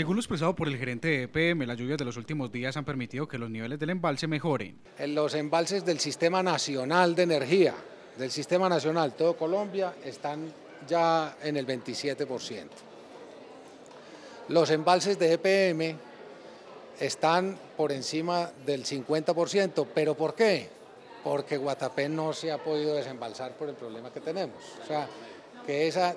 Según lo expresado por el gerente de EPM, las lluvias de los últimos días han permitido que los niveles del embalse mejoren. los embalses del Sistema Nacional de Energía, del Sistema Nacional, todo Colombia, están ya en el 27%. Los embalses de EPM están por encima del 50%, pero ¿por qué? Porque Guatapé no se ha podido desembalsar por el problema que tenemos. O sea, que esa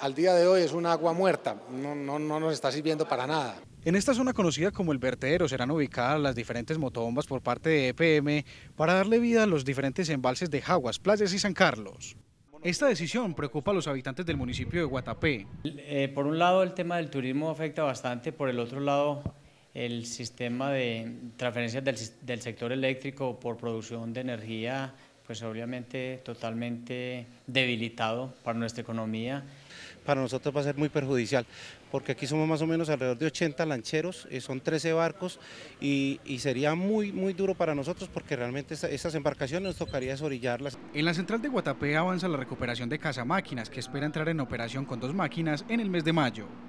al día de hoy es un agua muerta, no, no, no nos está sirviendo para nada. En esta zona conocida como el vertedero serán ubicadas las diferentes motobombas por parte de EPM para darle vida a los diferentes embalses de Jaguas, Playas y San Carlos. Esta decisión preocupa a los habitantes del municipio de Guatapé. Eh, por un lado el tema del turismo afecta bastante, por el otro lado el sistema de transferencias del sector eléctrico por producción de energía pues obviamente totalmente debilitado para nuestra economía. Para nosotros va a ser muy perjudicial, porque aquí somos más o menos alrededor de 80 lancheros, eh, son 13 barcos y, sería muy, muy duro para nosotros porque realmente estas embarcaciones nos tocaría desorillarlas. En la central de Guatapé avanza la recuperación de casa máquinas que espera entrar en operación con dos máquinas en el mes de mayo.